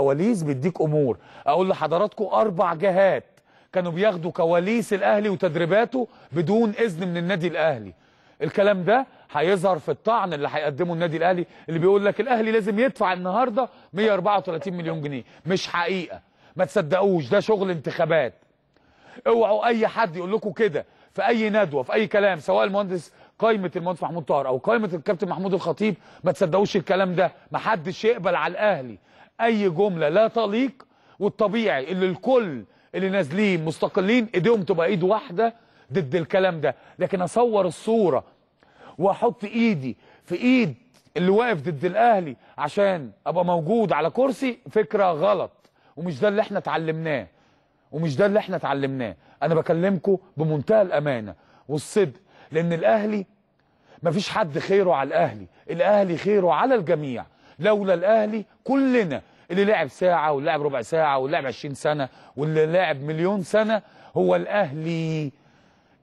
كواليس بيديك امور اقول لحضراتكم اربع جهات كانوا بياخدوا كواليس الاهلي وتدريباته بدون اذن من النادي الاهلي الكلام ده هيظهر في الطعن اللي هيقدمه النادي الاهلي اللي بيقول لك الاهلي لازم يدفع النهارده 134 مليون جنيه مش حقيقه ما تصدقوش ده شغل انتخابات اوعوا اي حد يقول لكم كده في اي ندوه في اي كلام سواء المهندس قائمه المهندس محمود طاهر او قائمه الكابتن محمود الخطيب ما تصدقوش الكلام ده ما حدش يقبل على الاهلي اي جمله لا تليق والطبيعي اللي الكل اللي نازلين مستقلين ايديهم تبقى ايد واحده ضد الكلام ده لكن اصور الصوره واحط ايدي في ايد اللي واقف ضد الاهلي عشان ابقى موجود على كرسي فكره غلط ومش ده اللي احنا اتعلمناه ومش ده اللي احنا اتعلمناه انا بكلمكم بمنتهى الامانه والصدق لان الاهلي مفيش حد خيره على الاهلي الاهلي خيره على الجميع لولا الاهلي كلنا اللي لعب ساعه واللي لعب ربع ساعه واللي لعب 20 سنه واللي لعب مليون سنه هو الاهلي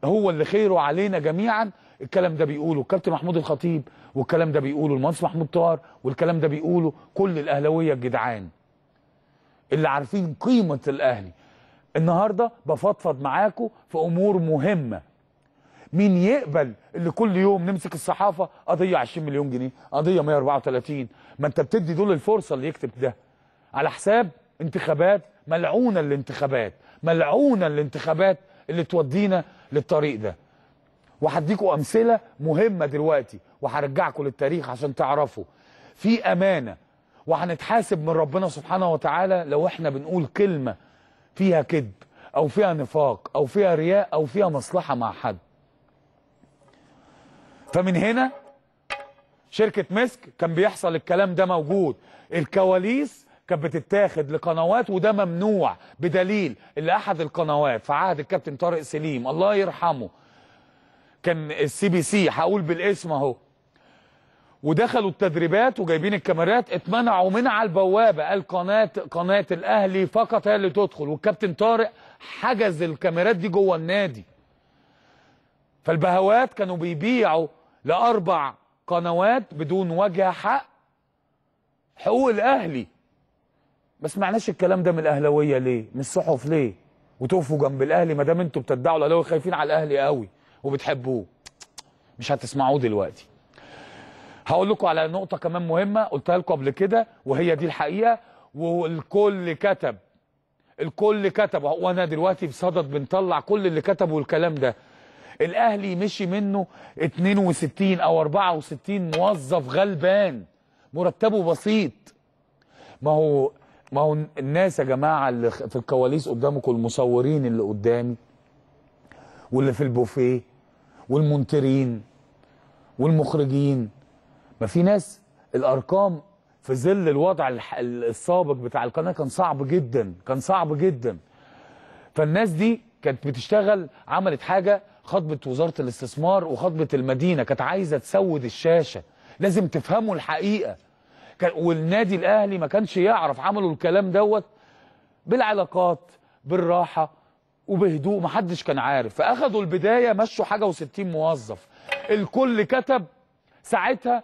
هو اللي خيره علينا جميعا الكلام ده بيقوله الكابتن محمود الخطيب والكلام ده بيقوله المهندس محمود طار والكلام ده بيقوله كل الاهلاويه الجدعان اللي عارفين قيمه الاهلي النهارده بفضفض معاكم في امور مهمه مين يقبل اللي كل يوم نمسك الصحافه قضيه 20 مليون جنيه قضيه 134 ما انت بتدي دول الفرصه اللي يكتب ده على حساب انتخابات ملعونه الانتخابات ملعونه الانتخابات اللي تودينا للطريق ده وهديكوا امثله مهمه دلوقتي وهرجعكم للتاريخ عشان تعرفوا في امانه وهنتحاسب من ربنا سبحانه وتعالى لو احنا بنقول كلمه فيها كذب او فيها نفاق او فيها رياء او فيها مصلحه مع حد فمن هنا شركة مسك كان بيحصل الكلام ده موجود الكواليس كانت بتتاخد لقنوات وده ممنوع بدليل ان احد القنوات في عهد الكابتن طارق سليم الله يرحمه كان السي بي سي هقول بالاسم اهو ودخلوا التدريبات وجايبين الكاميرات اتمنعوا من على البوابه قال قناه قناه الاهلي فقط هي اللي تدخل والكابتن طارق حجز الكاميرات دي جوه النادي فالبهوات كانوا بيبيعوا لاربع قنوات بدون وجه حق حقوق الاهلي ما سمعناش الكلام ده من الاهلاويه ليه من الصحف ليه وتقفوا جنب الاهلي ما دام انتوا بتدعوا الاهلاوي خايفين على الاهلي قوي وبتحبوه مش هتسمعوه دلوقتي هقول لكم على نقطه كمان مهمه قلتها لكم قبل كده وهي دي الحقيقه والكل كتب الكل كتب وانا دلوقتي بصدد بنطلع كل اللي كتبوا الكلام ده الاهلي مشي منه 62 او 64 موظف غلبان مرتبه بسيط ما هو ما هو الناس يا جماعه اللي في الكواليس قدامكم المصورين اللي قدامي واللي في البوفيه والمونترين والمخرجين ما في ناس الارقام في ظل الوضع السابق بتاع القناه كان صعب جدا كان صعب جدا فالناس دي كانت بتشتغل عملت حاجه خطبه وزاره الاستثمار وخطبه المدينه كانت عايزه تسود الشاشه لازم تفهموا الحقيقه والنادي الاهلي ما كانش يعرف عملوا الكلام دوت بالعلاقات بالراحه وبهدوء ما حدش كان عارف فاخذوا البدايه مشوا حاجه و60 موظف الكل كتب ساعتها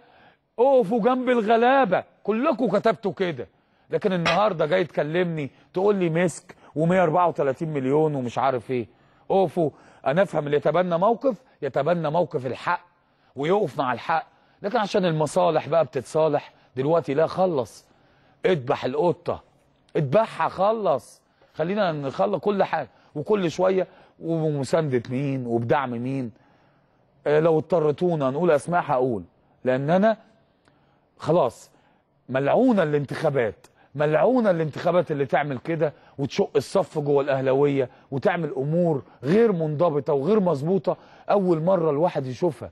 اقفوا جنب الغلابه كلكم كتبتوا كده لكن النهارده جاي تكلمني تقول لي مسك و134 مليون ومش عارف ايه اقفوا انا افهم اللي يتبنى موقف يتبنى موقف الحق ويقف مع الحق لكن عشان المصالح بقى بتتصالح دلوقتي لا خلص اذبح القطه اذبحها خلص خلينا نخلص كل حاجه وكل شويه ومسانده مين وبدعم مين آه، لو اضطرتونا نقول اسماء هقول لان انا خلاص ملعونه الانتخابات ملعونه الانتخابات اللي تعمل كده وتشق الصف جوه الاهلاويه وتعمل امور غير منضبطه وغير مظبوطه اول مره الواحد يشوفها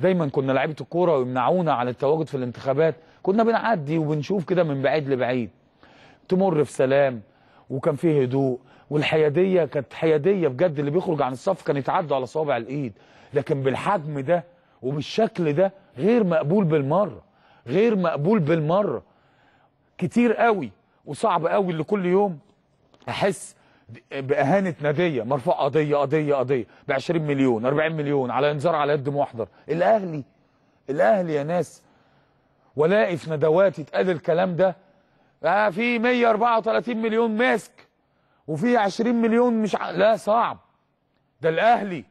دايما كنا لعيبه الكوره ويمنعونا عن التواجد في الانتخابات كنا بنعدي وبنشوف كده من بعيد لبعيد تمر في سلام وكان فيه هدوء والحياديه كانت حياديه بجد اللي بيخرج عن الصف كان يتعدوا على صوابع الايد لكن بالحجم ده وبالشكل ده غير مقبول بالمره غير مقبول بالمره كتير قوي وصعب قوي اللي كل يوم احس باهانه ناديه مرفوع قضيه قضيه قضيه ب 20 مليون 40 مليون على انذار على يد محضر الاهلي الاهلي يا ناس والاقي في ندوات يتقال الكلام ده آه في 134 مليون ماسك وفي 20 مليون مش ع... لا صعب ده الاهلي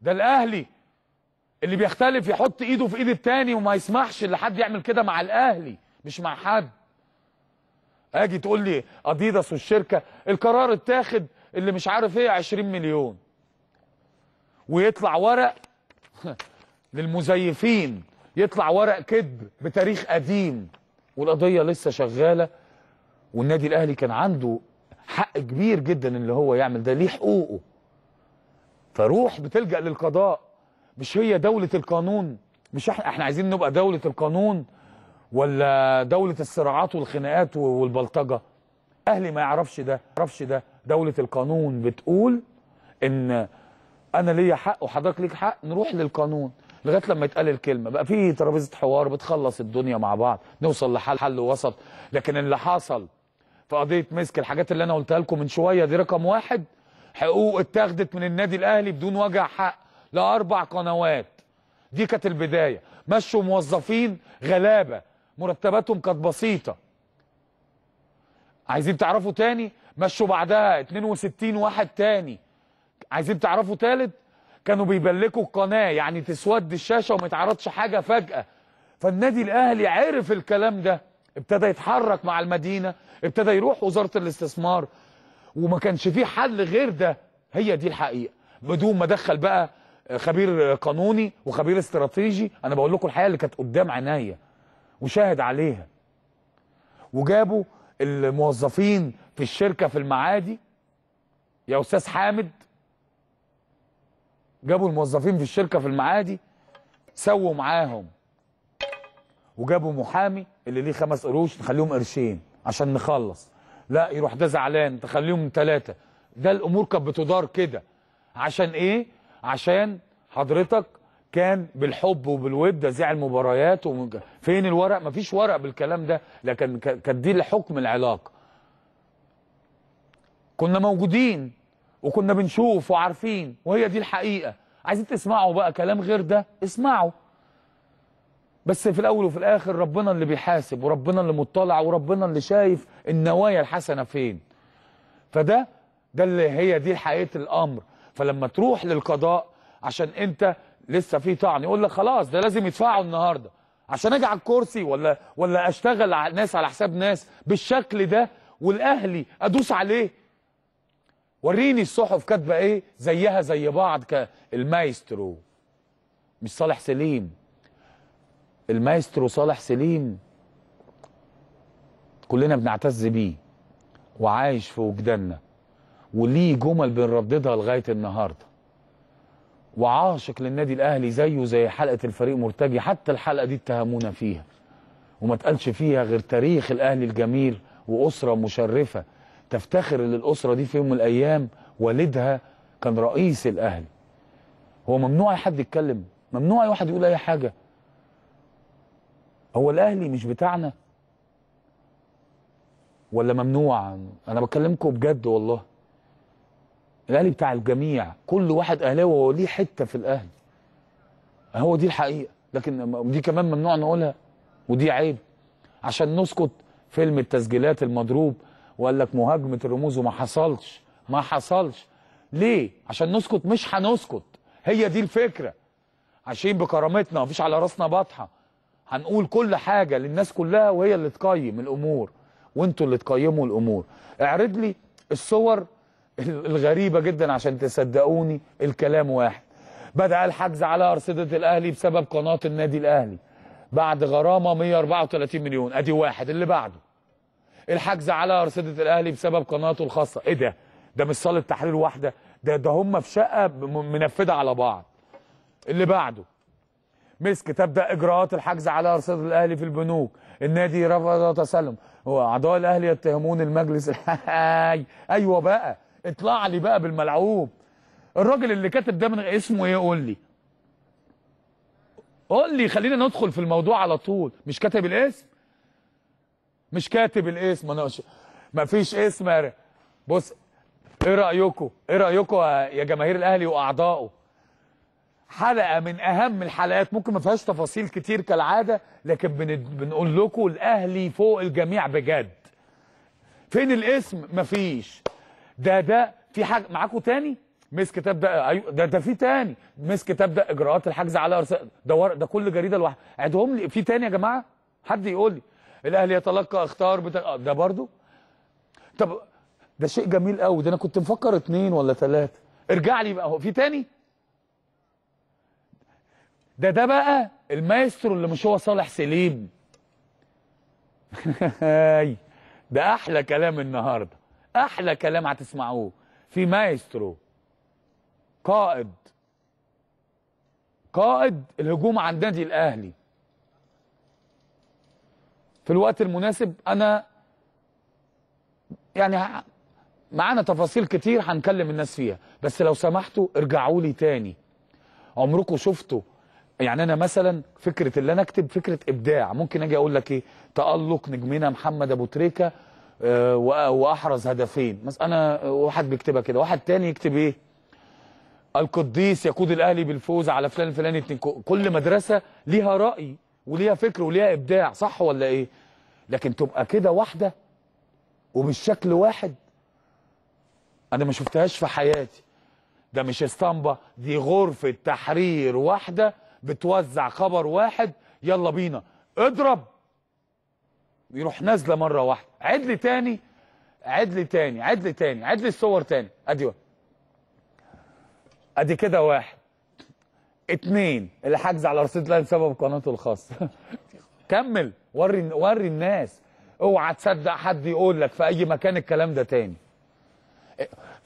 ده الاهلي اللي بيختلف يحط ايده في ايد التاني وما يسمحش لحد يعمل كده مع الاهلي مش مع حد اجي تقول لي اديداس والشركه القرار اتاخد اللي مش عارف ايه 20 مليون ويطلع ورق للمزيفين يطلع ورق كذب بتاريخ قديم والقضيه لسه شغاله والنادي الاهلي كان عنده حق كبير جدا اللي هو يعمل ده ليه حقوقه فروح بتلجا للقضاء مش هي دوله القانون مش احنا احنا عايزين نبقى دوله القانون ولا دولة الصراعات والخناقات والبلطجة أهلي ما يعرفش ده يعرفش ده دولة القانون بتقول إن أنا ليا حق وحضرتك ليك حق نروح للقانون لغايه لما يتقال الكلمه بقى في ترابيزه حوار بتخلص الدنيا مع بعض نوصل لحل حل وسط لكن اللي حصل في قضيه مسك الحاجات اللي انا قلتها لكم من شويه دي رقم واحد حقوق اتاخدت من النادي الاهلي بدون وجع حق لاربع قنوات دي كانت البدايه مشوا موظفين غلابه مرتباتهم كانت بسيطه عايزين تعرفوا تاني مشوا بعدها 62 واحد تاني عايزين تعرفوا تالت كانوا بيبلكوا القناه يعني تسود الشاشه وما يتعرضش حاجه فجاه فالنادي الاهلي عرف الكلام ده ابتدى يتحرك مع المدينه ابتدى يروح وزاره الاستثمار وما كانش فيه حل غير ده هي دي الحقيقه بدون ما دخل بقى خبير قانوني وخبير استراتيجي انا بقول لكم الحقيقه اللي كانت قدام عينيا وشاهد عليها وجابوا الموظفين في الشركه في المعادي يا استاذ حامد جابوا الموظفين في الشركه في المعادي سووا معاهم وجابوا محامي اللي ليه خمس قروش نخليهم قرشين عشان نخلص لا يروح ده زعلان تخليهم ثلاثه ده الامور كانت بتدار كده عشان ايه عشان حضرتك كان بالحب وبالود ده زي المباريات ومج... فين الورق مفيش ورق بالكلام ده لكن كانت دي لحكم العلاقه كنا موجودين وكنا بنشوف وعارفين وهي دي الحقيقه عايزين تسمعوا بقى كلام غير ده اسمعوا بس في الاول وفي الاخر ربنا اللي بيحاسب وربنا اللي مطلع وربنا اللي شايف النوايا الحسنه فين فده ده اللي هي دي حقيقه الامر فلما تروح للقضاء عشان انت لسه في طعن يقول لك خلاص ده لازم يدفعوا النهارده عشان اجي على الكرسي ولا ولا اشتغل على ناس على حساب ناس بالشكل ده والاهلي ادوس عليه وريني الصحف كاتبه ايه زيها زي بعض كالمايسترو مش صالح سليم المايسترو صالح سليم كلنا بنعتز بيه وعايش في وجداننا وليه جمل بنرددها لغايه النهارده وعاشق للنادي الاهلي زيه زي حلقه الفريق مرتجي حتى الحلقه دي اتهمونا فيها وما اتقالش فيها غير تاريخ الاهلي الجميل واسره مشرفه تفتخر ان الاسره دي في يوم من الايام والدها كان رئيس الاهلي هو ممنوع اي حد يتكلم ممنوع اي واحد يقول اي حاجه هو الاهلي مش بتاعنا ولا ممنوع انا بكلمكم بجد والله الاهلي بتاع الجميع كل واحد اهلاوي هو ليه حته في الاهلي هو دي الحقيقه لكن دي كمان ممنوع نقولها ودي عيب عشان نسكت فيلم التسجيلات المضروب وقال لك مهاجمه الرموز وما حصلش ما حصلش ليه عشان نسكت مش هنسكت هي دي الفكره عايشين بكرامتنا مفيش على راسنا بطحه هنقول كل حاجه للناس كلها وهي اللي تقيم الامور وانتوا اللي تقيموا الامور اعرض لي الصور الغريبة جدا عشان تصدقوني الكلام واحد بدأ الحجز على أرصدة الأهلي بسبب قناة النادي الأهلي بعد غرامة 134 مليون أدي واحد اللي بعده الحجز على أرصدة الأهلي بسبب قناته الخاصة إيه ده ده مش صالة تحرير واحدة ده ده هم في شقة منفذة على بعض اللي بعده مسك تبدا اجراءات الحجز على ارصده الاهلي في البنوك النادي رفض تسلم واعضاء الاهلي يتهمون المجلس الحاج ايوه بقى اطلع لي بقى بالملعوب الراجل اللي كاتب ده من اسمه ايه قول لي قول لي خلينا ندخل في الموضوع على طول مش كاتب الاسم مش كاتب الاسم انا ما فيش اسم يا بص ايه رايكم ايه رايكم يا جماهير الاهلي واعضائه حلقه من اهم الحلقات ممكن ما فيهاش تفاصيل كتير كالعاده لكن بنقول لكم الاهلي فوق الجميع بجد فين الاسم مفيش ده ده في حاجه معاكم تاني مسك تبدا ايوه ده ده في تاني مسك تبدا اجراءات الحجز على ارسال ده ور... ده كل جريده لوحدها عدهم لي في تاني يا جماعه حد يقول لي الاهلي يتلقى اختار بتا... آه، ده برضو طب ده شيء جميل قوي ده انا كنت مفكر اتنين ولا تلاته ارجع لي بقى هو في تاني ده ده بقى المايسترو اللي مش هو صالح سليم ده احلى كلام النهارده احلى كلام هتسمعوه في مايسترو قائد قائد الهجوم على النادي الاهلي في الوقت المناسب انا يعني معانا تفاصيل كتير هنكلم الناس فيها بس لو سمحتوا ارجعوا لي تاني عمركم شفتوا يعني انا مثلا فكره اللي انا اكتب فكره ابداع ممكن اجي اقول لك ايه تالق نجمنا محمد ابو تريكه آه، واحرز هدفين انا واحد بيكتبها كده واحد تاني يكتب ايه القديس يقود الاهلي بالفوز على فلان فلان اتنين كل مدرسه ليها راي وليها فكر وليها ابداع صح ولا ايه لكن تبقى كده واحده وبالشكل واحد انا ما شفتهاش في حياتي ده مش اسطمبه دي غرفه تحرير واحده بتوزع خبر واحد يلا بينا اضرب يروح نازله مره واحده عد لي تاني عد لي تاني عد لي تاني عد لي الصور تاني ادي ادي كده واحد اتنين حجز على رصيد لاين سبب قناته الخاصه كمل وري وري الناس اوعى تصدق حد يقول لك في اي مكان الكلام ده تاني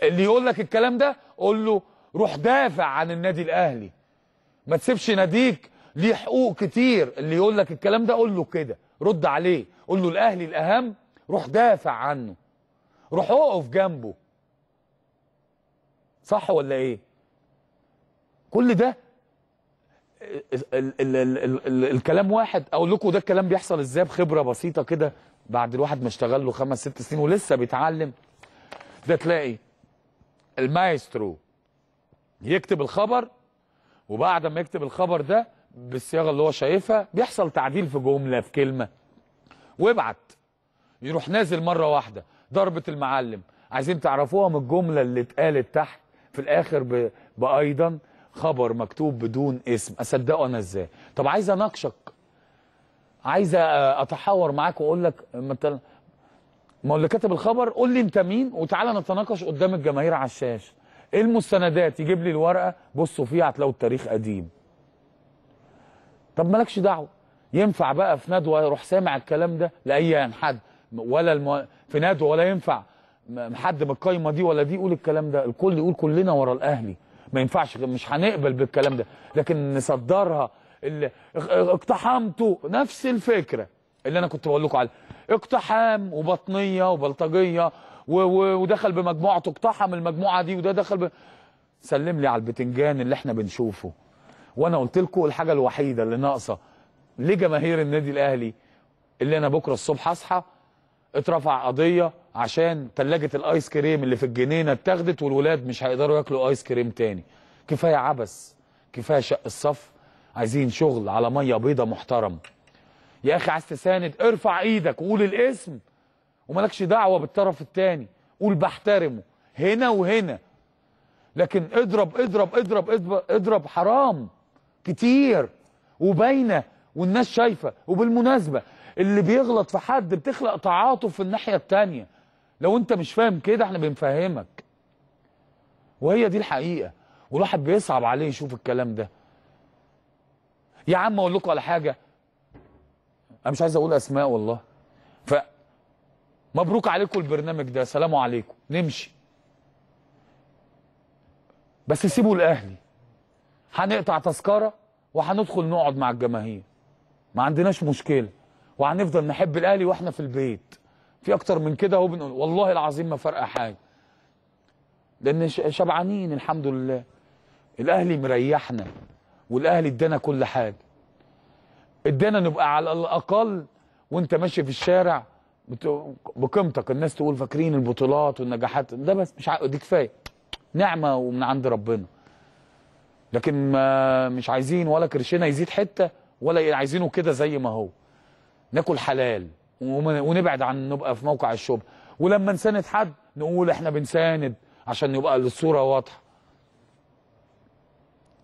اللي يقول لك الكلام ده قول له روح دافع عن النادي الاهلي ما تسيبش ناديك ليه حقوق كتير اللي يقول لك الكلام ده قول له كده رد عليه قول له الاهلي الاهم روح دافع عنه روح اقف جنبه صح ولا ايه كل ده ال ال ال الكلام واحد اقول لكم ده الكلام بيحصل ازاي بخبره بسيطه كده بعد الواحد ما اشتغل له خمس ست سنين ولسه بيتعلم ده تلاقي المايسترو يكتب الخبر وبعد ما يكتب الخبر ده بالصياغه اللي هو شايفها بيحصل تعديل في جمله في كلمه وابعت يروح نازل مره واحده ضربه المعلم عايزين تعرفوها من الجمله اللي اتقالت تحت في الاخر ب... بايضا خبر مكتوب بدون اسم اصدقه انا ازاي طب عايز اناقشك عايز اتحاور معاك واقول لك مثلا ما اللي كاتب الخبر قول لي انت مين وتعالى نتناقش قدام الجماهير على الشاشه ايه المستندات يجيب لي الورقه بصوا فيها هتلاقوا التاريخ قديم طب مالكش دعوه ينفع بقى في ندوه يروح سامع الكلام ده لاي حد ولا المو... في نادو ولا ينفع حد من القايمه دي ولا دي يقول الكلام ده الكل يقول كلنا ورا الاهلي ما ينفعش مش هنقبل بالكلام ده لكن نصدرها اللي اقتحمته نفس الفكره اللي انا كنت بقول لكم عليها اقتحام وبطنيه وبلطجيه و... و... ودخل بمجموعته اقتحم المجموعه دي وده دخل ب... سلم لي على البتنجان اللي احنا بنشوفه وانا قلت لكم الحاجه الوحيده اللي ناقصه لجماهير النادي الاهلي اللي انا بكره الصبح اصحى اترفع قضيه عشان ثلاجه الايس كريم اللي في الجنينه اتاخدت والولاد مش هيقدروا ياكلوا ايس كريم تاني كفايه عبس كفايه شق الصف عايزين شغل على ميه بيضه محترم يا اخي عايز تساند ارفع ايدك وقول الاسم ومالكش دعوه بالطرف التاني قول بحترمه هنا وهنا لكن اضرب اضرب اضرب اضرب, اضرب حرام كتير وباينه والناس شايفه وبالمناسبه اللي بيغلط في حد بتخلق تعاطف في الناحيه التانية لو انت مش فاهم كده احنا بنفهمك وهي دي الحقيقه والواحد بيصعب عليه يشوف الكلام ده يا عم اقول لكم على حاجه انا مش عايز اقول اسماء والله ف مبروك عليكم البرنامج ده سلام عليكم نمشي بس سيبوا الاهلي هنقطع تذكره وهندخل نقعد مع الجماهير ما عندناش مشكله وهنفضل نحب الاهلي واحنا في البيت في اكتر من كده اهو بنقول والله العظيم ما فارقه حاجه لان شبعانين الحمد لله الاهلي مريحنا والاهلي ادانا كل حاجه ادانا نبقى على الاقل وانت ماشي في الشارع بقيمتك الناس تقول فاكرين البطولات والنجاحات ده بس مش ع... دي كفايه نعمه ومن عند ربنا لكن ما مش عايزين ولا كرشنا يزيد حته ولا عايزينه كده زي ما هو ناكل حلال ونبعد عن نبقى في موقع الشبهه ولما نساند حد نقول احنا بنساند عشان يبقى الصوره واضحه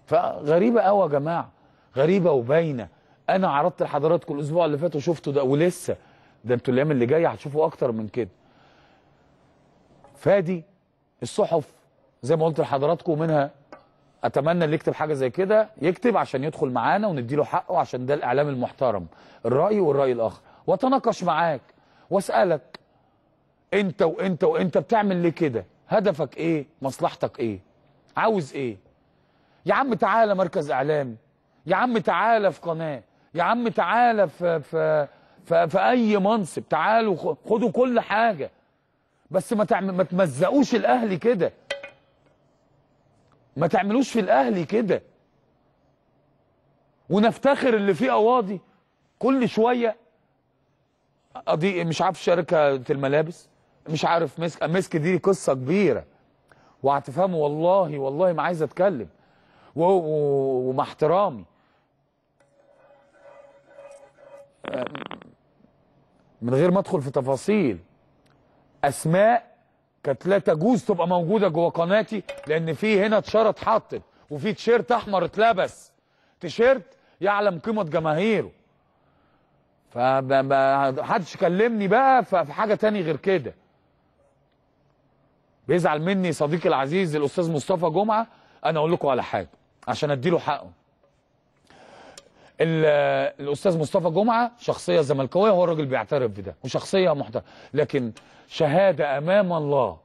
فغريبه قوي يا جماعه غريبه وباينه انا عرضت لحضراتكم الاسبوع اللي فات وشفته ده ولسه ده انتوا الايام اللي جايه هتشوفوا اكتر من كده فادي الصحف زي ما قلت لحضراتكم منها اتمنى اللي يكتب حاجه زي كده يكتب عشان يدخل معانا ونديله حقه عشان ده الاعلام المحترم الراي والراي الاخر واتناقش معاك واسالك انت وانت وانت بتعمل ليه كده هدفك ايه مصلحتك ايه عاوز ايه يا عم تعالى مركز اعلامي يا عم تعالى في قناه يا عم تعالى في في في, في اي منصب تعالوا خدوا كل حاجه بس ما تعمل ما تمزقوش الاهلي كده ما تعملوش في الاهلي كده ونفتخر اللي فيه قواضي كل شويه قضيه مش عارف شركه الملابس مش عارف مسك مسك دي قصه كبيره وهتفهموا والله والله ما عايز اتكلم ومع احترامي آه، من غير ما ادخل في تفاصيل اسماء كانت لا تجوز تبقى موجوده جوه قناتي لان في هنا تشاره اتحطت وفي تيشيرت احمر اتلبس تيشيرت يعلم قيمه جماهيره فمحدش كلمني بقى في حاجه تاني غير كده بيزعل مني صديقي العزيز الاستاذ مصطفى جمعه انا اقول لكم على حاجه عشان اديله حقه الاستاذ مصطفى جمعه شخصيه زملكاويه هو الراجل بيعترف بده وشخصيه محترمه لكن شهاده امام الله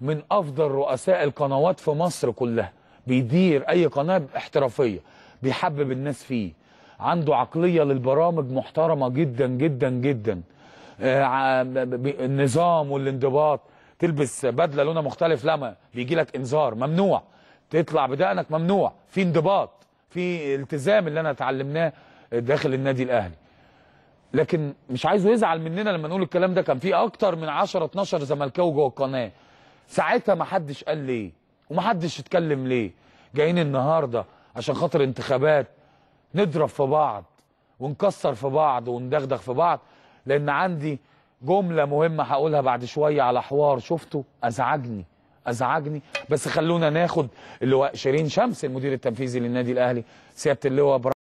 من افضل رؤساء القنوات في مصر كلها بيدير اي قناه احترافيه بيحبب الناس فيه عنده عقليه للبرامج محترمه جدا جدا جدا آه، النظام والانضباط تلبس بدله لونها مختلف لما بيجي لك انذار ممنوع تطلع بدقنك ممنوع في انضباط في التزام اللي انا اتعلمناه داخل النادي الاهلي لكن مش عايزه يزعل مننا لما نقول الكلام ده كان في اكتر من 10 12 زملكاوي جوه القناه ساعتها ما حدش قال ليه وما حدش اتكلم ليه جايين النهارده عشان خاطر انتخابات نضرب في بعض ونكسر في بعض وندغدغ في بعض لان عندي جمله مهمه هقولها بعد شويه على حوار شفته ازعجني ازعجني بس خلونا ناخد اللواء شيرين شمس المدير التنفيذي للنادي الاهلي سياده اللواء